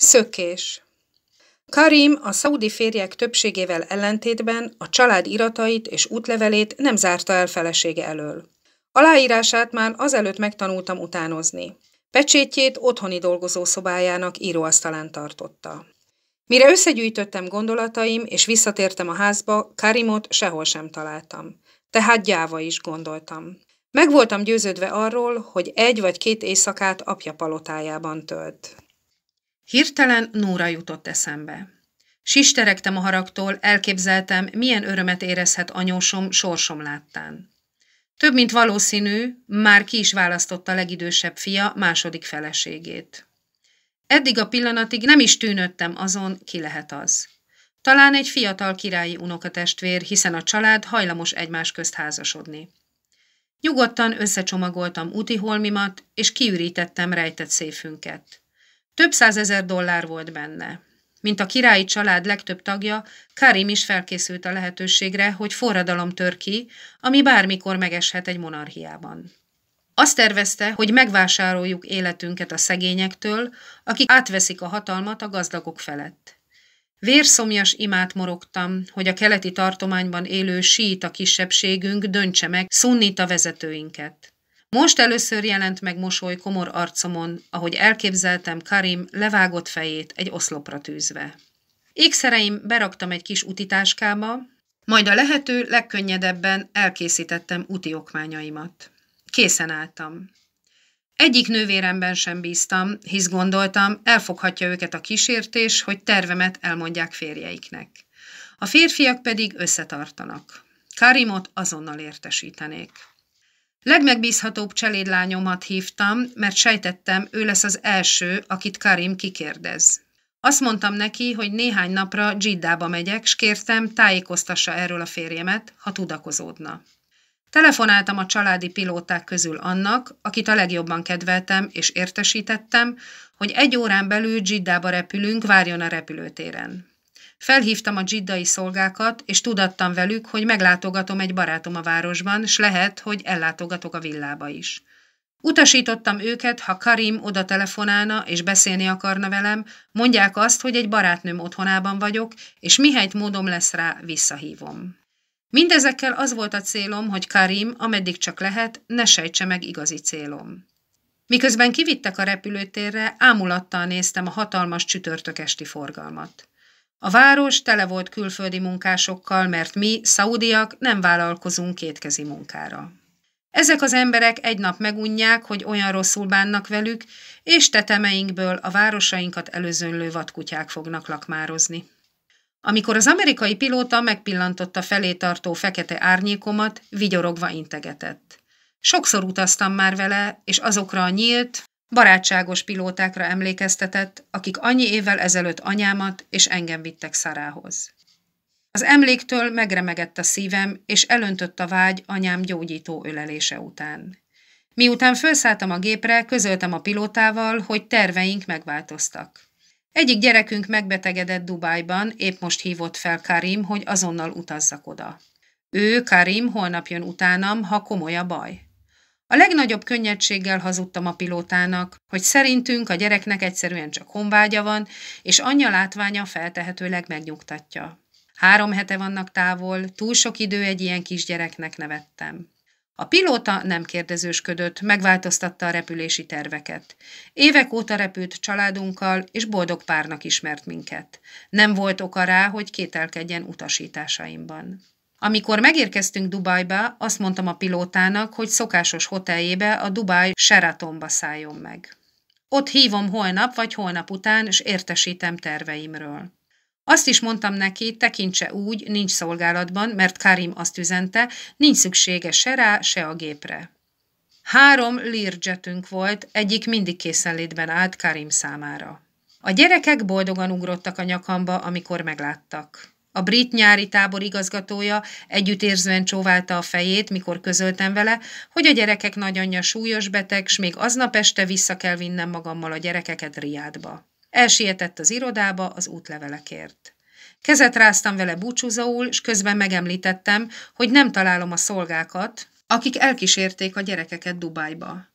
Szökés Karim a szaudi férjek többségével ellentétben a család iratait és útlevelét nem zárta el felesége elől. Aláírását már azelőtt megtanultam utánozni. Pecsétjét otthoni dolgozószobájának íróasztalán tartotta. Mire összegyűjtöttem gondolataim, és visszatértem a házba, Karimot sehol sem találtam. Tehát gyáva is gondoltam. Meg voltam győződve arról, hogy egy vagy két éjszakát apja palotájában tölt. Hirtelen Nóra jutott eszembe. Sisteregtem a haragtól, elképzeltem, milyen örömet érezhet anyósom sorsom láttán. Több mint valószínű, már ki is választotta a legidősebb fia második feleségét. Eddig a pillanatig nem is tűnöttem azon, ki lehet az. Talán egy fiatal királyi unokatestvér, hiszen a család hajlamos egymás közt házasodni. Nyugodtan összecsomagoltam úti holmimat, és kiürítettem rejtett széfünket. Több százezer dollár volt benne. Mint a királyi család legtöbb tagja, Karim is felkészült a lehetőségre, hogy forradalom tör ki, ami bármikor megeshet egy monarchiában. Azt tervezte, hogy megvásároljuk életünket a szegényektől, akik átveszik a hatalmat a gazdagok felett. Vérszomjas imát morogtam, hogy a keleti tartományban élő síita kisebbségünk döntse meg szunnita vezetőinket. Most először jelent meg mosoly komor arcomon, ahogy elképzeltem Karim levágott fejét egy oszlopra tűzve. Ékszereim beraktam egy kis utitáskába, majd a lehető legkönnyedebben elkészítettem úti okmányaimat. Készen álltam. Egyik nővéremben sem bíztam, hisz gondoltam, elfoghatja őket a kísértés, hogy tervemet elmondják férjeiknek. A férfiak pedig összetartanak. Karimot azonnal értesítenék. Legmegbízhatóbb cselédlányomat hívtam, mert sejtettem, ő lesz az első, akit Karim kikérdez. Azt mondtam neki, hogy néhány napra Dzsiddába megyek, s kértem, tájékoztassa erről a férjemet, ha tudakozódna. Telefonáltam a családi pilóták közül annak, akit a legjobban kedveltem, és értesítettem, hogy egy órán belül Dzsiddába repülünk, várjon a repülőtéren. Felhívtam a dzsiddai szolgákat, és tudattam velük, hogy meglátogatom egy barátom a városban, s lehet, hogy ellátogatok a villába is. Utasítottam őket, ha Karim oda telefonálna és beszélni akarna velem, mondják azt, hogy egy barátnőm otthonában vagyok, és mihelyt módom lesz rá, visszahívom. Mindezekkel az volt a célom, hogy Karim, ameddig csak lehet, ne sejtse meg igazi célom. Miközben kivittek a repülőtérre, ámulattal néztem a hatalmas csütörtök esti forgalmat. A város tele volt külföldi munkásokkal, mert mi, szaudiak, nem vállalkozunk kétkezi munkára. Ezek az emberek egy nap megunják, hogy olyan rosszul bánnak velük, és tetemeinkből a városainkat előzönlő vadkutyák fognak lakmározni. Amikor az amerikai pilóta megpillantotta felé tartó fekete árnyékomat, vigyorogva integetett. Sokszor utaztam már vele, és azokra a nyílt, Barátságos pilótákra emlékeztetett, akik annyi évvel ezelőtt anyámat és engem vittek Szarához. Az emléktől megremegett a szívem, és elöntött a vágy anyám gyógyító ölelése után. Miután felszálltam a gépre, közöltem a pilótával, hogy terveink megváltoztak. Egyik gyerekünk megbetegedett Dubájban, épp most hívott fel Karim, hogy azonnal utazzak oda. Ő, Karim, holnap jön utánam, ha komoly a baj. A legnagyobb könnyedséggel hazudtam a pilótának, hogy szerintünk a gyereknek egyszerűen csak honvágya van, és anyja látványa feltehetőleg megnyugtatja. Három hete vannak távol, túl sok idő egy ilyen kisgyereknek nevettem. A pilóta nem kérdezősködött, megváltoztatta a repülési terveket. Évek óta repült családunkkal, és boldog párnak ismert minket. Nem volt oka rá, hogy kételkedjen utasításaimban. Amikor megérkeztünk Dubajba, azt mondtam a pilótának, hogy szokásos hoteljébe, a Dubaj Sheratonba szálljon meg. Ott hívom holnap vagy holnap után, és értesítem terveimről. Azt is mondtam neki, tekintse úgy, nincs szolgálatban, mert Karim azt üzente, nincs szüksége se rá, se a gépre. Három lirjetünk volt, egyik mindig készenlétben állt Karim számára. A gyerekek boldogan ugrottak a nyakamba, amikor megláttak. A brit nyári tábor igazgatója együttérzően csóválta a fejét, mikor közöltem vele, hogy a gyerekek nagyanyja súlyos beteg, s még aznap este vissza kell vinnem magammal a gyerekeket Riádba. Elsietett az irodába az útlevelekért. Kezet ráztam vele búcsúzóul, s közben megemlítettem, hogy nem találom a szolgákat, akik elkísérték a gyerekeket Dubájba.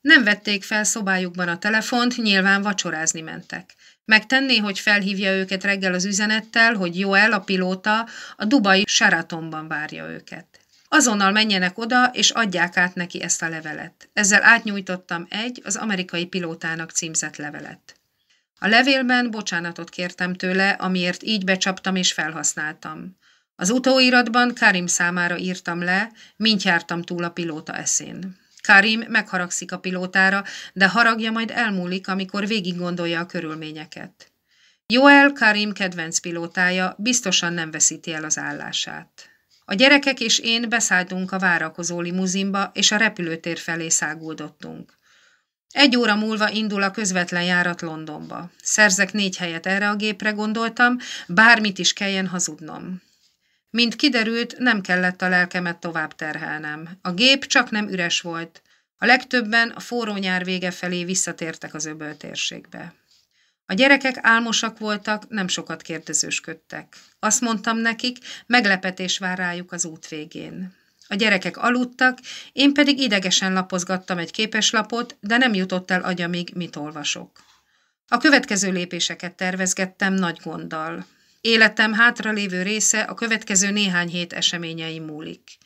Nem vették fel szobájukban a telefont, nyilván vacsorázni mentek. Megtenné, hogy felhívja őket reggel az üzenettel, hogy Joel, a pilóta, a dubai Sheratonban várja őket. Azonnal menjenek oda, és adják át neki ezt a levelet. Ezzel átnyújtottam egy, az amerikai pilótának címzett levelet. A levélben bocsánatot kértem tőle, amiért így becsaptam és felhasználtam. Az utóiratban Karim számára írtam le, mint jártam túl a pilóta eszén. Karim megharagszik a pilótára, de haragja majd elmúlik, amikor végig gondolja a körülményeket. Joel Karim kedvenc pilótája biztosan nem veszíti el az állását. A gyerekek és én beszálltunk a várakozó limuzinba, és a repülőtér felé száguldottunk. Egy óra múlva indul a közvetlen járat Londonba. Szerzek négy helyet erre a gépre, gondoltam, bármit is kelljen hazudnom. Mint kiderült, nem kellett a lelkemet tovább terhelnem. A gép csak nem üres volt. A legtöbben a forró nyár vége felé visszatértek az öböl térségbe. A gyerekek álmosak voltak, nem sokat kérdezősködtek. Azt mondtam nekik, meglepetés vár rájuk az út végén. A gyerekek aludtak, én pedig idegesen lapozgattam egy képeslapot, de nem jutott el agyamig, mit olvasok. A következő lépéseket tervezgettem nagy gonddal. Életem hátralévő része a következő néhány hét eseményei múlik.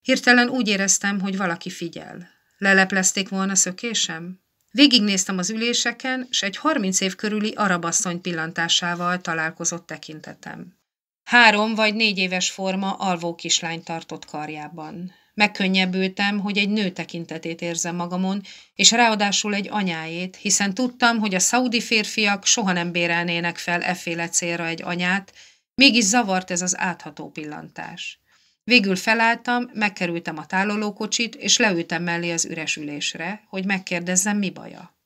Hirtelen úgy éreztem, hogy valaki figyel. Leleplezték volna szökésem? Végignéztem az üléseken, s egy harminc év körüli arabasszony pillantásával találkozott tekintetem. Három vagy négy éves forma alvó kislány tartott karjában. Megkönnyebbültem, hogy egy nő tekintetét érzem magamon, és ráadásul egy anyájét, hiszen tudtam, hogy a szaudi férfiak soha nem bérelnének fel efféle célra egy anyát, mégis zavart ez az átható pillantás. Végül felálltam, megkerültem a tárolókocsit, és leültem mellé az üres ülésre, hogy megkérdezzem, mi baja.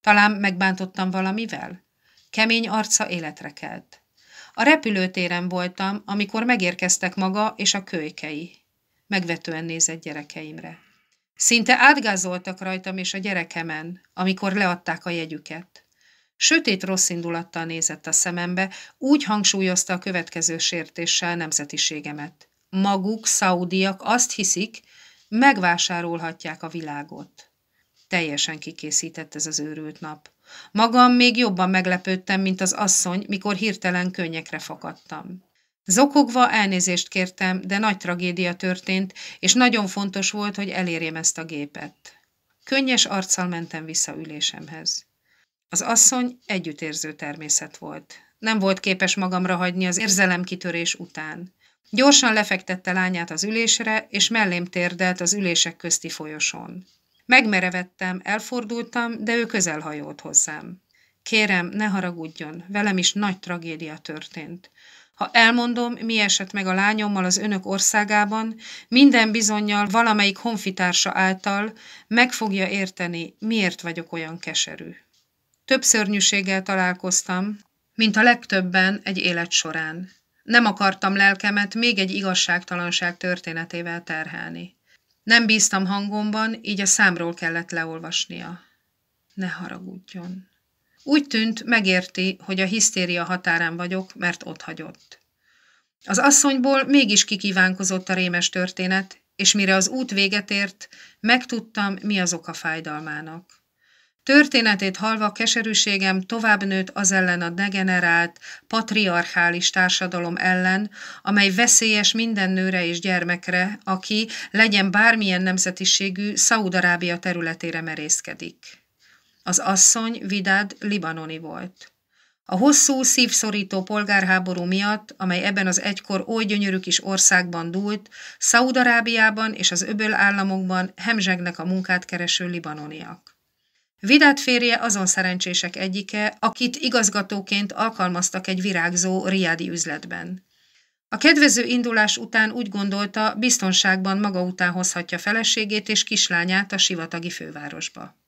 Talán megbántottam valamivel? Kemény arca életre kelt. A repülőtéren voltam, amikor megérkeztek maga és a kölykei, megvetően nézett gyerekeimre. Szinte átgázoltak rajtam és a gyerekemen, amikor leadták a jegyüket. Sötét rossz indulattal nézett a szemembe, úgy hangsúlyozta a következő sértéssel nemzetiségemet. Maguk, szaudiak azt hiszik, megvásárolhatják a világot. Teljesen kikészített ez az őrült nap. Magam még jobban meglepődtem, mint az asszony, mikor hirtelen könnyekre fakadtam. Zokogva elnézést kértem, de nagy tragédia történt, és nagyon fontos volt, hogy elérjem ezt a gépet. Könnyes arccal mentem vissza ülésemhez. Az asszony együttérző természet volt. Nem volt képes magamra hagyni az kitörés után. Gyorsan lefektette lányát az ülésre, és mellém térdelt az ülések közti folyosón. Megmerevettem, elfordultam, de ő közel hajolt hozzám. Kérem, ne haragudjon, velem is nagy tragédia történt. Ha elmondom, mi esett meg a lányommal az önök országában, minden bizonyal valamelyik honfitársa által meg fogja érteni, miért vagyok olyan keserű. Több szörnyűséggel találkoztam, mint a legtöbben egy élet során. Nem akartam lelkemet még egy igazságtalanság történetével terhelni. Nem bíztam hangomban, így a számról kellett leolvasnia. Ne haragudjon. Úgy tűnt, megérti, hogy a hisztéria határán vagyok, mert ott hagyott. Az asszonyból mégis kikívánkozott a rémes történet, és mire az út véget ért, megtudtam, mi az oka fájdalmának. Történetét halva keserűségem tovább nőtt az ellen a degenerált, patriarchális társadalom ellen, amely veszélyes minden nőre és gyermekre, aki, legyen bármilyen nemzetiségű, Szaúd-Arábia területére merészkedik. Az asszony Vidád libanoni volt. A hosszú, szívszorító polgárháború miatt, amely ebben az egykor oly gyönyörű kis országban dúlt, Szaúd-Arábiában és az öböl államokban hemzsegnek a munkát kereső libanoniak. Vidát férje azon szerencsések egyike, akit igazgatóként alkalmaztak egy virágzó riádi üzletben. A kedvező indulás után úgy gondolta, biztonságban maga után hozhatja feleségét és kislányát a sivatagi fővárosba.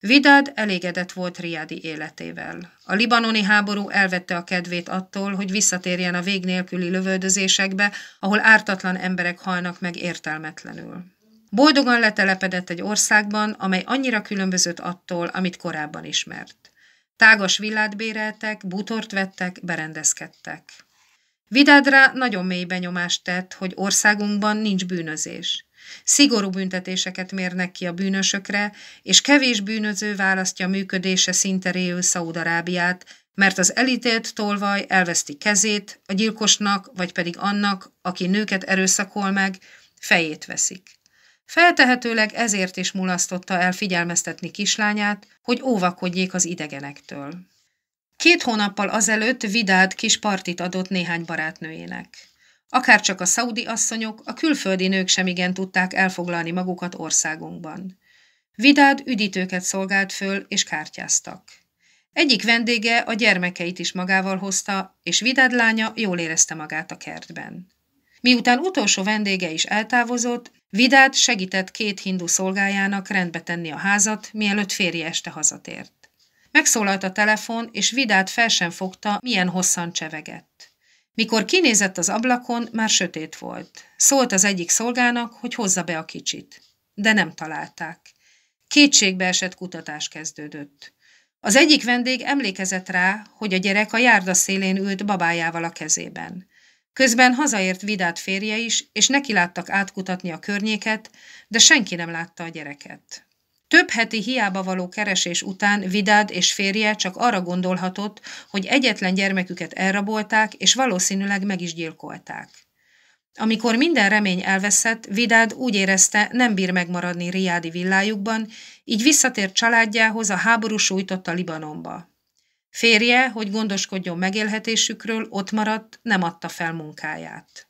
Vidad elégedett volt Riadi életével. A libanoni háború elvette a kedvét attól, hogy visszatérjen a vég nélküli lövöldözésekbe, ahol ártatlan emberek halnak meg értelmetlenül. Boldogan letelepedett egy országban, amely annyira különbözött attól, amit korábban ismert. Tágas villát béreltek, bútort vettek, berendezkedtek. Vidádra nagyon mély benyomást tett, hogy országunkban nincs bűnözés – Szigorú büntetéseket mérnek ki a bűnösökre, és kevés bűnöző választja működése Szaúd-Arábiát, mert az elítélt tolvaj elveszti kezét, a gyilkosnak, vagy pedig annak, aki nőket erőszakol meg, fejét veszik. Feltehetőleg ezért is mulasztotta el figyelmeztetni kislányát, hogy óvakodjék az idegenektől. Két hónappal azelőtt Vidád kis partit adott néhány barátnőjének. Akár csak a szaudi asszonyok, a külföldi nők sem igen tudták elfoglalni magukat országunkban. Vidád üdítőket szolgált föl, és kártyáztak. Egyik vendége a gyermekeit is magával hozta, és Vidád lánya jól érezte magát a kertben. Miután utolsó vendége is eltávozott, Vidád segített két hindu szolgájának rendbe tenni a házat, mielőtt férje este hazatért. Megszólalt a telefon, és Vidád fel sem fogta, milyen hosszan csevegett. Mikor kinézett az ablakon, már sötét volt. Szólt az egyik szolgának, hogy hozza be a kicsit. De nem találták. Kétségbeesett kutatás kezdődött. Az egyik vendég emlékezett rá, hogy a gyerek a járda szélén ült babájával a kezében. Közben hazaért Vidát férje is, és neki láttak átkutatni a környéket, de senki nem látta a gyereket. Több heti hiába való keresés után Vidád és férje csak arra gondolhatott, hogy egyetlen gyermeküket elrabolták, és valószínűleg meg is gyilkolták. Amikor minden remény elveszett, Vidád úgy érezte, nem bír megmaradni riádi villájukban, így visszatért családjához a háború sújtotta Libanonba. Férje, hogy gondoskodjon megélhetésükről, ott maradt, nem adta fel munkáját.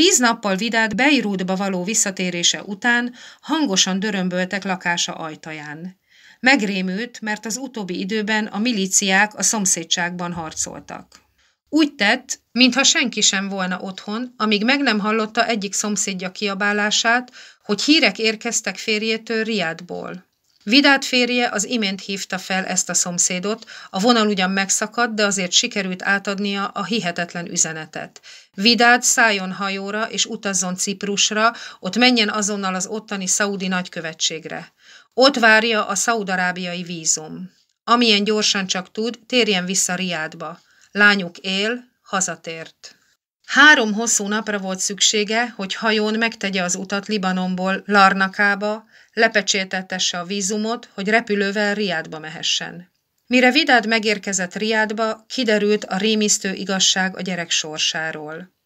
Tíz nappal Vidák Beirutba való visszatérése után hangosan dörömböltek lakása ajtaján. Megrémült, mert az utóbbi időben a milíciák a szomszédságban harcoltak. Úgy tett, mintha senki sem volna otthon, amíg meg nem hallotta egyik szomszédja kiabálását, hogy hírek érkeztek férjétől Riádból. Vidát férje az imént hívta fel ezt a szomszédot, a vonal ugyan megszakadt, de azért sikerült átadnia a hihetetlen üzenetet. Vidád szálljon hajóra és utazzon Ciprusra, ott menjen azonnal az ottani szaudi nagykövetségre. Ott várja a szaudarábiai vízum. Amilyen gyorsan csak tud, térjen vissza Riádba. Lányuk él, hazatért. Három hosszú napra volt szüksége, hogy hajón megtegye az utat Libanonból Larnakába, lepecsételtesse a vízumot, hogy repülővel Riádba mehessen. Mire Vidád megérkezett Riádba, kiderült a rémisztő igazság a gyerek sorsáról.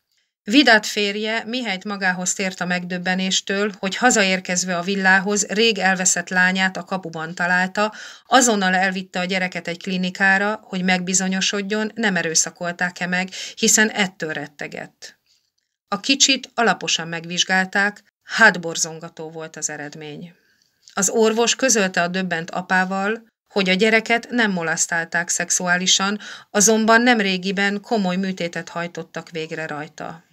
Vidád férje mihelyt magához tért a megdöbbenéstől, hogy hazaérkezve a villához rég elveszett lányát a kapuban találta, azonnal elvitte a gyereket egy klinikára, hogy megbizonyosodjon, nem erőszakolták-e meg, hiszen ettől rettegett. A kicsit alaposan megvizsgálták, hátborzongató volt az eredmény. Az orvos közölte a döbbent apával, hogy a gyereket nem molasztálták szexuálisan, azonban nem régiben komoly műtétet hajtottak végre rajta.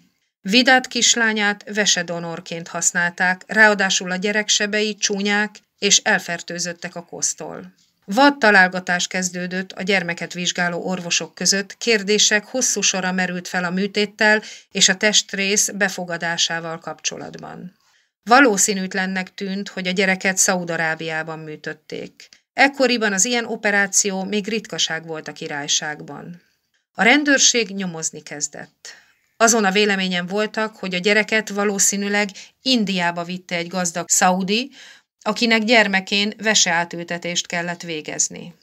Vidát kislányát vesedonorként használták, ráadásul a gyerek sebei csúnyák és elfertőzöttek a kosztól. Vad találgatás kezdődött a gyermeket vizsgáló orvosok között, kérdések hosszú sora merült fel a műtéttel és a testrész befogadásával kapcsolatban. Valószínűtlennek tűnt, hogy a gyereket Szaudarábiában műtötték. Ekkoriban az ilyen operáció még ritkaság volt a királyságban. A rendőrség nyomozni kezdett. Azon a véleményen voltak, hogy a gyereket valószínűleg Indiába vitte egy gazdag szaudi, akinek gyermekén veseátültetést kellett végezni.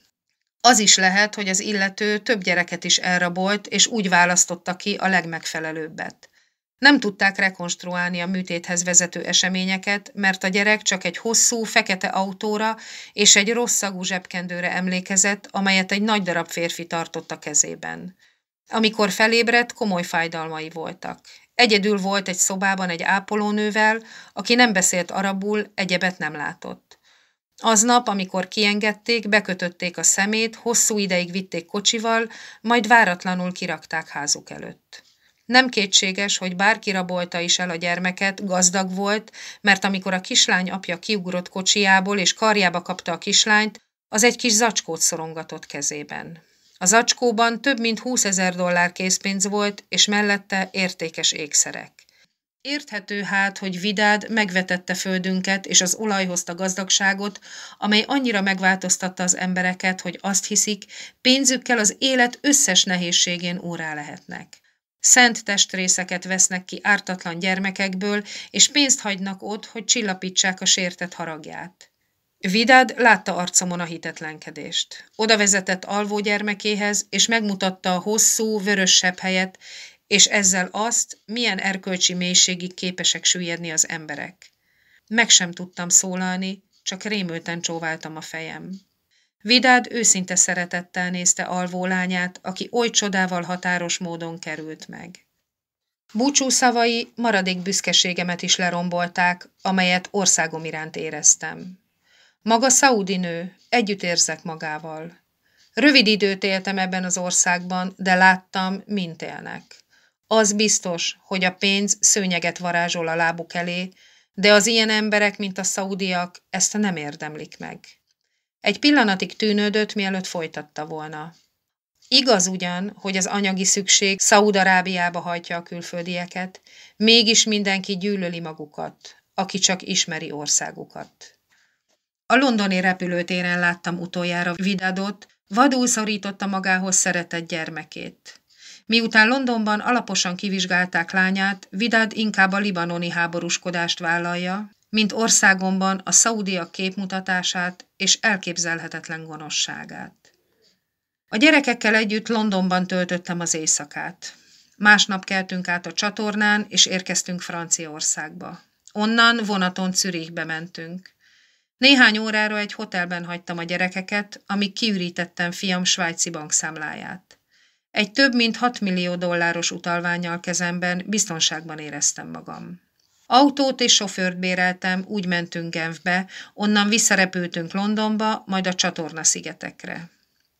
Az is lehet, hogy az illető több gyereket is elrabolt, és úgy választotta ki a legmegfelelőbbet. Nem tudták rekonstruálni a műtéthez vezető eseményeket, mert a gyerek csak egy hosszú, fekete autóra és egy rossz szagú zsebkendőre emlékezett, amelyet egy nagy darab férfi tartott a kezében. Amikor felébredt, komoly fájdalmai voltak. Egyedül volt egy szobában egy ápolónővel, aki nem beszélt arabul, egyebet nem látott. Aznap, amikor kiengedték, bekötötték a szemét, hosszú ideig vitték kocsival, majd váratlanul kirakták házuk előtt. Nem kétséges, hogy bárki rabolta is el a gyermeket, gazdag volt, mert amikor a kislány apja kiugrott kocsiából és karjába kapta a kislányt, az egy kis zacskót szorongatott kezében. A zacskóban több mint 20 ezer dollár készpénz volt, és mellette értékes ékszerek. Érthető hát, hogy Vidád megvetette földünket és az olaj hozta gazdagságot, amely annyira megváltoztatta az embereket, hogy azt hiszik, pénzükkel az élet összes nehézségén órá lehetnek. Szent testrészeket vesznek ki ártatlan gyermekekből, és pénzt hagynak ott, hogy csillapítsák a sértett haragját. Vidád látta arcomon a hitetlenkedést. Oda vezetett alvó gyermekéhez, és megmutatta a hosszú, vörösebb helyet, és ezzel azt, milyen erkölcsi mélységig képesek süllyedni az emberek. Meg sem tudtam szólalni, csak rémülten csóváltam a fejem. Vidád őszinte szeretettel nézte alvó lányát, aki oly csodával határos módon került meg. Búcsú szavai maradék büszkeségemet is lerombolták, amelyet országom iránt éreztem. Maga szaudi nő, együtt érzek magával. Rövid időt éltem ebben az országban, de láttam, mint élnek. Az biztos, hogy a pénz szőnyeget varázsol a lábuk elé, de az ilyen emberek, mint a szaudiak, ezt nem érdemlik meg. Egy pillanatig tűnődött, mielőtt folytatta volna. Igaz ugyan, hogy az anyagi szükség Szaúd-Arábiába hajtja a külföldieket, mégis mindenki gyűlöli magukat, aki csak ismeri országukat. A londoni repülőtéren láttam utoljára Vidadot, vadul szorította magához szeretett gyermekét. Miután Londonban alaposan kivizsgálták lányát, Vidad inkább a libanoni háborúskodást vállalja, mint országomban a szaudiak képmutatását és elképzelhetetlen gonoszságát. A gyerekekkel együtt Londonban töltöttem az éjszakát. Másnap keltünk át a csatornán, és érkeztünk Franciaországba. Onnan vonaton Zürichbe mentünk. Néhány órára egy hotelben hagytam a gyerekeket, amíg kiürítettem fiam svájci bankszámláját. Egy több mint 6 millió dolláros utalványal kezemben biztonságban éreztem magam. Autót és sofőrt béreltem, úgy mentünk Genfbe, onnan visszarepültünk Londonba, majd a csatorna-szigetekre.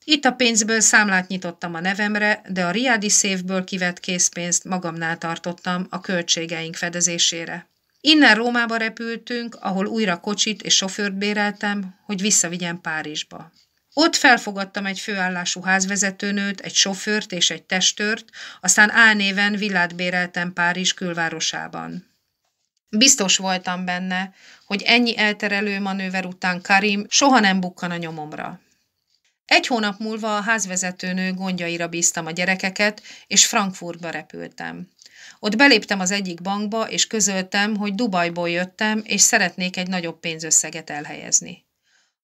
Itt a pénzből számlát nyitottam a nevemre, de a riádi szévből kivett készpénzt magamnál tartottam a költségeink fedezésére. Innen Rómába repültünk, ahol újra kocsit és sofőrt béreltem, hogy visszavigyem Párizsba. Ott felfogadtam egy főállású házvezetőnőt, egy sofőrt és egy testőrt, aztán álnéven villát béreltem Párizs külvárosában. Biztos voltam benne, hogy ennyi elterelő manőver után Karim soha nem bukkan a nyomomra. Egy hónap múlva a házvezetőnő gondjaira bíztam a gyerekeket, és Frankfurtba repültem. Ott beléptem az egyik bankba, és közöltem, hogy Dubajból jöttem, és szeretnék egy nagyobb pénzösszeget elhelyezni.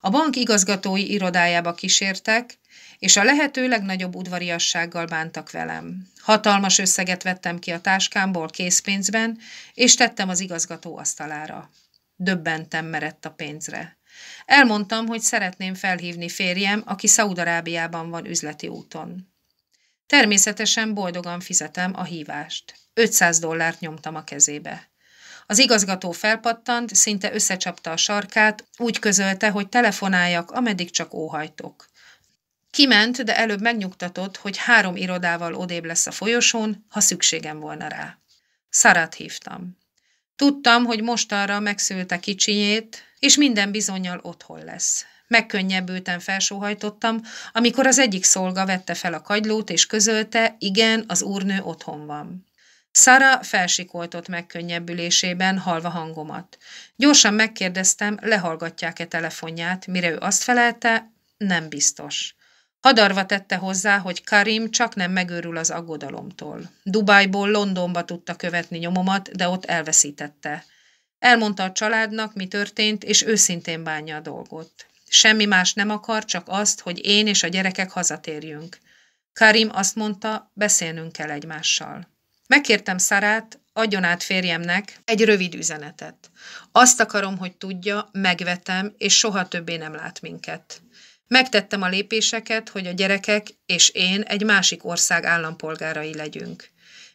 A bank igazgatói irodájába kísértek, és a lehető legnagyobb udvariassággal bántak velem. Hatalmas összeget vettem ki a táskámból készpénzben, és tettem az igazgató asztalára. Döbbentem merett a pénzre. Elmondtam, hogy szeretném felhívni férjem, aki Szaudarábiában van üzleti úton. Természetesen boldogan fizetem a hívást. 500 dollárt nyomtam a kezébe. Az igazgató felpattant, szinte összecsapta a sarkát, úgy közölte, hogy telefonáljak, ameddig csak óhajtok. Kiment, de előbb megnyugtatott, hogy három irodával odébb lesz a folyosón, ha szükségem volna rá. Szarát hívtam. Tudtam, hogy mostanra megszülte kicsinyét, és minden bizonyal otthon lesz. Megkönnyebbülten felsóhajtottam, amikor az egyik szolga vette fel a kagylót és közölte, igen, az úrnő otthon van. Szara felsikoltott megkönnyebbülésében halva hangomat. Gyorsan megkérdeztem, lehallgatják-e telefonját, mire ő azt felelte, nem biztos. Hadarva tette hozzá, hogy Karim csak nem megőrül az aggodalomtól. Dubájból Londonba tudta követni nyomomat, de ott elveszítette. Elmondta a családnak, mi történt, és őszintén bánja a dolgot. Semmi más nem akar, csak azt, hogy én és a gyerekek hazatérjünk. Karim azt mondta, beszélnünk kell egymással. Megkértem Szarát, adjon át férjemnek egy rövid üzenetet. Azt akarom, hogy tudja, megvetem, és soha többé nem lát minket. Megtettem a lépéseket, hogy a gyerekek és én egy másik ország állampolgárai legyünk.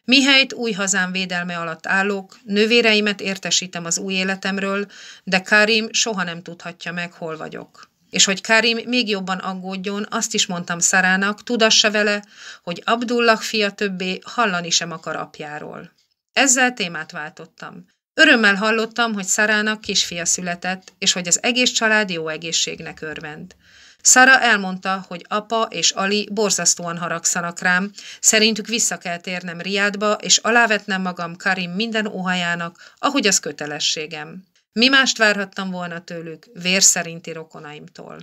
Mihelyt új hazám védelme alatt állok, nővéreimet értesítem az új életemről, de Karim soha nem tudhatja meg, hol vagyok. És hogy Karim még jobban aggódjon, azt is mondtam Szarának, tudassa vele, hogy Abdullah fia többé hallani sem akar apjáról. Ezzel témát váltottam. Örömmel hallottam, hogy Szarának kisfia született, és hogy az egész család jó egészségnek örvend. Szara elmondta, hogy apa és Ali borzasztóan haragszanak rám, szerintük vissza kell térnem Riádba, és alávetnem magam Karim minden óhajának, ahogy az kötelességem. Mi mást várhattam volna tőlük, vérszerinti rokonaimtól?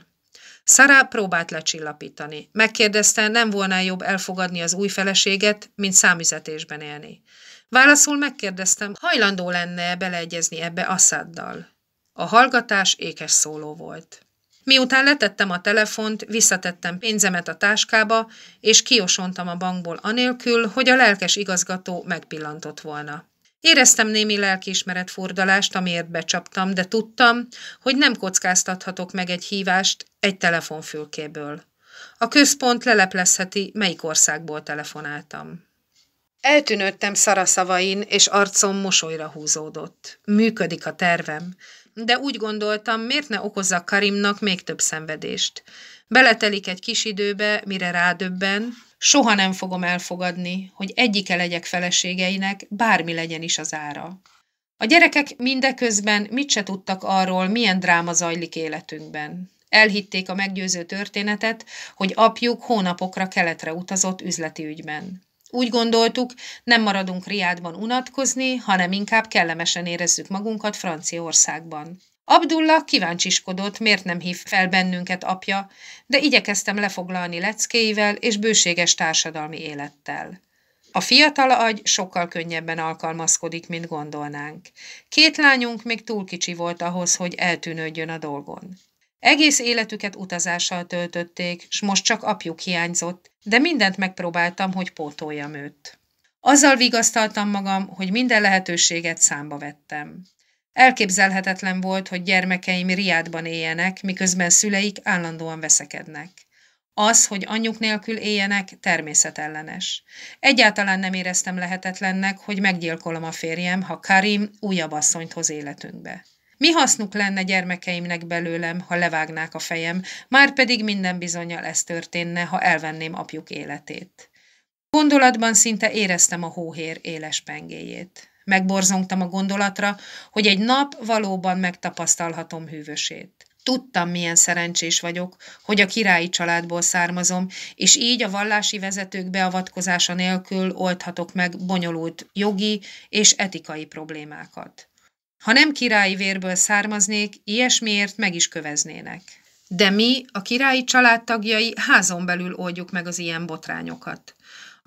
Szará próbált lecsillapítani. Megkérdezte, nem volna jobb elfogadni az új feleséget, mint számüzetésben élni. Válaszul megkérdeztem, hajlandó lenne beleegyezni ebbe Assaddal. A hallgatás ékes szóló volt. Miután letettem a telefont, visszatettem pénzemet a táskába, és kiosontam a bankból anélkül, hogy a lelkes igazgató megpillantott volna. Éreztem némi lelkiismeret fordalást, amiért becsaptam, de tudtam, hogy nem kockáztathatok meg egy hívást egy telefonfülkéből. A központ leleplezheti, melyik országból telefonáltam. Eltűnődtem szara szavain, és arcom mosolyra húzódott. Működik a tervem, de úgy gondoltam, miért ne okozza Karimnak még több szenvedést. Beletelik egy kis időbe, mire rádöbben, Soha nem fogom elfogadni, hogy egyike legyek feleségeinek, bármi legyen is az ára. A gyerekek mindeközben mit se tudtak arról, milyen dráma zajlik életünkben. Elhitték a meggyőző történetet, hogy apjuk hónapokra keletre utazott üzleti ügyben. Úgy gondoltuk, nem maradunk Riádban unatkozni, hanem inkább kellemesen érezzük magunkat Franciaországban. Abdullah kíváncsiskodott, miért nem hív fel bennünket apja, de igyekeztem lefoglalni leckéivel és bőséges társadalmi élettel. A fiatal agy sokkal könnyebben alkalmazkodik, mint gondolnánk. Két lányunk még túl kicsi volt ahhoz, hogy eltűnődjön a dolgon. Egész életüket utazással töltötték, s most csak apjuk hiányzott, de mindent megpróbáltam, hogy pótoljam őt. Azzal vigasztaltam magam, hogy minden lehetőséget számba vettem. Elképzelhetetlen volt, hogy gyermekeim riádban éljenek, miközben szüleik állandóan veszekednek. Az, hogy anyjuk nélkül éljenek, természetellenes. Egyáltalán nem éreztem lehetetlennek, hogy meggyilkolom a férjem, ha Karim újabb asszonyt hoz életünkbe. Mi hasznuk lenne gyermekeimnek belőlem, ha levágnák a fejem, már pedig minden bizonyal ez történne, ha elvenném apjuk életét. Gondolatban szinte éreztem a hóhér éles pengéjét megborzongtam a gondolatra, hogy egy nap valóban megtapasztalhatom hűvösét. Tudtam, milyen szerencsés vagyok, hogy a királyi családból származom, és így a vallási vezetők beavatkozása nélkül oldhatok meg bonyolult jogi és etikai problémákat. Ha nem királyi vérből származnék, ilyesmiért meg is köveznének. De mi, a királyi családtagjai házon belül oldjuk meg az ilyen botrányokat.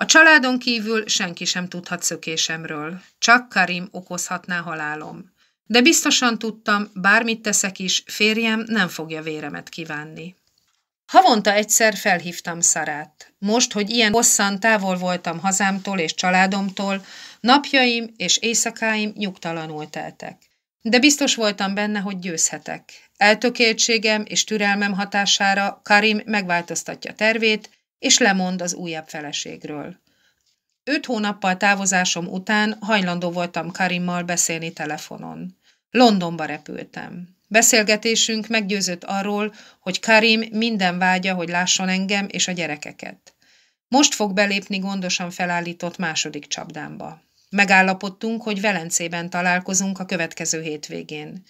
A családon kívül senki sem tudhat szökésemről, csak Karim okozhatná halálom. De biztosan tudtam, bármit teszek is, férjem nem fogja véremet kívánni. Havonta egyszer felhívtam Szarát. Most, hogy ilyen hosszan távol voltam hazámtól és családomtól, napjaim és éjszakáim nyugtalanul teltek. De biztos voltam benne, hogy győzhetek. Eltökéltségem és türelmem hatására Karim megváltoztatja tervét, és lemond az újabb feleségről. Öt hónappal távozásom után hajlandó voltam Karimmal beszélni telefonon. Londonba repültem. Beszélgetésünk meggyőzött arról, hogy Karim minden vágya, hogy lásson engem és a gyerekeket. Most fog belépni gondosan felállított második csapdámba. Megállapodtunk, hogy Velencében találkozunk a következő hétvégén.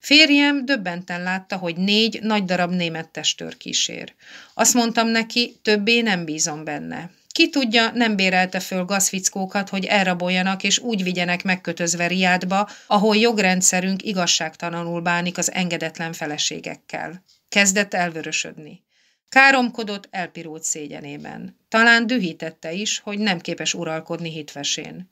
Férjem döbbenten látta, hogy négy nagy darab német testőr kísér. Azt mondtam neki, többé nem bízom benne. Ki tudja, nem bérelte föl gazfickókat, hogy elraboljanak és úgy vigyenek megkötözve Riádba, ahol jogrendszerünk igazságtalanul bánik az engedetlen feleségekkel. Kezdett elvörösödni. Káromkodott elpirult szégyenében. Talán dühítette is, hogy nem képes uralkodni hitvesén.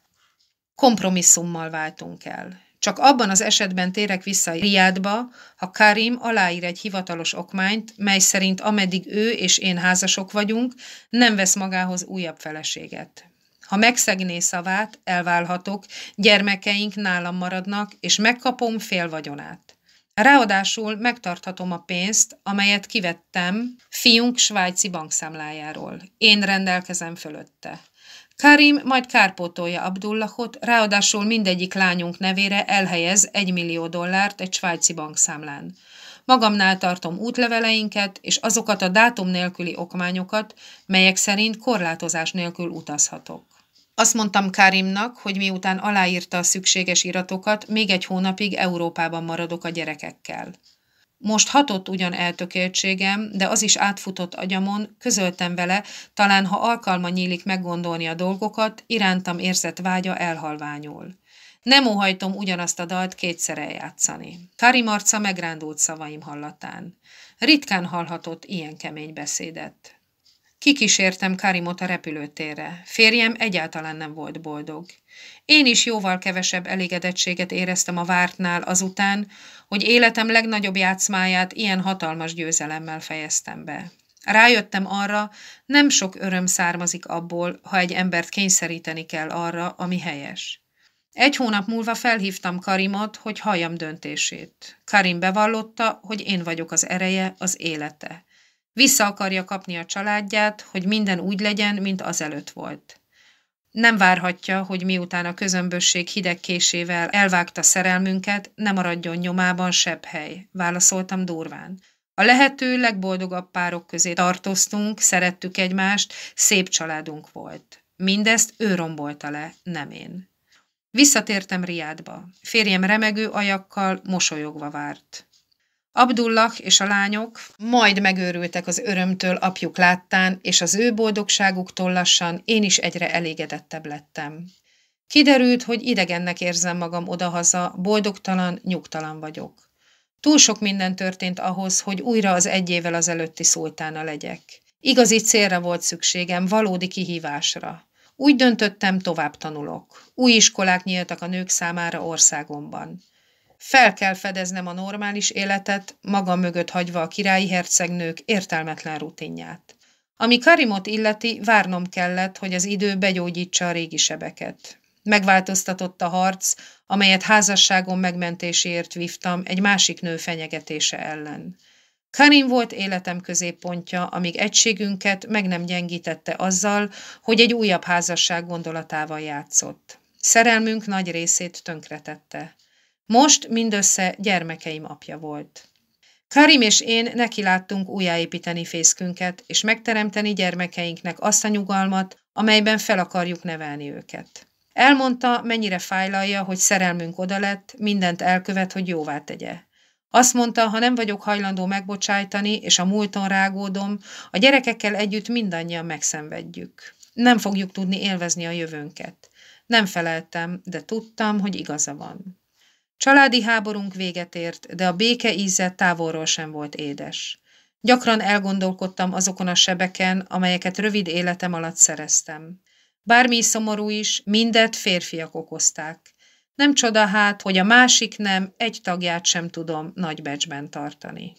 Kompromisszummal váltunk el. Csak abban az esetben térek vissza Riádba, ha Karim aláír egy hivatalos okmányt, mely szerint ameddig ő és én házasok vagyunk, nem vesz magához újabb feleséget. Ha megszegné szavát, elválhatok, gyermekeink nálam maradnak, és megkapom fél vagyonát. Ráadásul megtarthatom a pénzt, amelyet kivettem fiunk svájci bankszámlájáról. Én rendelkezem fölötte. Karim majd kárpótolja Abdullahot, ráadásul mindegyik lányunk nevére elhelyez egy millió dollárt egy svájci bankszámlán. Magamnál tartom útleveleinket és azokat a dátum nélküli okmányokat, melyek szerint korlátozás nélkül utazhatok. Azt mondtam Kárimnak, hogy miután aláírta a szükséges iratokat, még egy hónapig Európában maradok a gyerekekkel. Most hatott ugyan eltökéltségem, de az is átfutott agyamon, közöltem vele, talán ha alkalma nyílik meggondolni a dolgokat, irántam érzett vágya elhalványul. Nem óhajtom ugyanazt a dalt kétszer eljátszani. Karim megrándult szavaim hallatán. Ritkán hallhatott ilyen kemény beszédet. Kikísértem Karimot a repülőtérre. Férjem egyáltalán nem volt boldog. Én is jóval kevesebb elégedettséget éreztem a vártnál azután, hogy életem legnagyobb játszmáját ilyen hatalmas győzelemmel fejeztem be. Rájöttem arra, nem sok öröm származik abból, ha egy embert kényszeríteni kell arra, ami helyes. Egy hónap múlva felhívtam Karimot, hogy halljam döntését. Karim bevallotta, hogy én vagyok az ereje, az élete. Vissza akarja kapni a családját, hogy minden úgy legyen, mint azelőtt volt. Nem várhatja, hogy miután a közömbösség hideg késével elvágta szerelmünket, ne maradjon nyomában sebb hely, válaszoltam durván. A lehető legboldogabb párok közé tartoztunk, szerettük egymást, szép családunk volt. Mindezt ő rombolta le, nem én. Visszatértem Riádba. Férjem remegő ajakkal, mosolyogva várt. Abdullah és a lányok majd megőrültek az örömtől apjuk láttán, és az ő boldogságuktól lassan én is egyre elégedettebb lettem. Kiderült, hogy idegennek érzem magam odahaza, boldogtalan, nyugtalan vagyok. Túl sok minden történt ahhoz, hogy újra az egy évvel az előtti szultána legyek. Igazi célra volt szükségem, valódi kihívásra. Úgy döntöttem, tovább tanulok. Új iskolák nyíltak a nők számára országomban. Fel kell fedeznem a normális életet, maga mögött hagyva a királyi hercegnők értelmetlen rutinját. Ami Karimot illeti, várnom kellett, hogy az idő begyógyítsa a régi sebeket. Megváltoztatott a harc, amelyet házasságom megmentéséért vívtam egy másik nő fenyegetése ellen. Karim volt életem középpontja, amíg egységünket meg nem gyengítette azzal, hogy egy újabb házasság gondolatával játszott. Szerelmünk nagy részét tönkretette. Most mindössze gyermekeim apja volt. Karim és én nekiláttunk újjáépíteni fészkünket, és megteremteni gyermekeinknek azt a nyugalmat, amelyben fel akarjuk nevelni őket. Elmondta, mennyire fájlalja, hogy szerelmünk oda lett, mindent elkövet, hogy jóvá tegye. Azt mondta, ha nem vagyok hajlandó megbocsájtani, és a múlton rágódom, a gyerekekkel együtt mindannyian megszenvedjük. Nem fogjuk tudni élvezni a jövőnket. Nem feleltem, de tudtam, hogy igaza van. Családi háborunk véget ért, de a béke íze távolról sem volt édes. Gyakran elgondolkodtam azokon a sebeken, amelyeket rövid életem alatt szereztem. Bármi szomorú is, mindet férfiak okozták. Nem csoda hát, hogy a másik nem, egy tagját sem tudom nagybecsben tartani.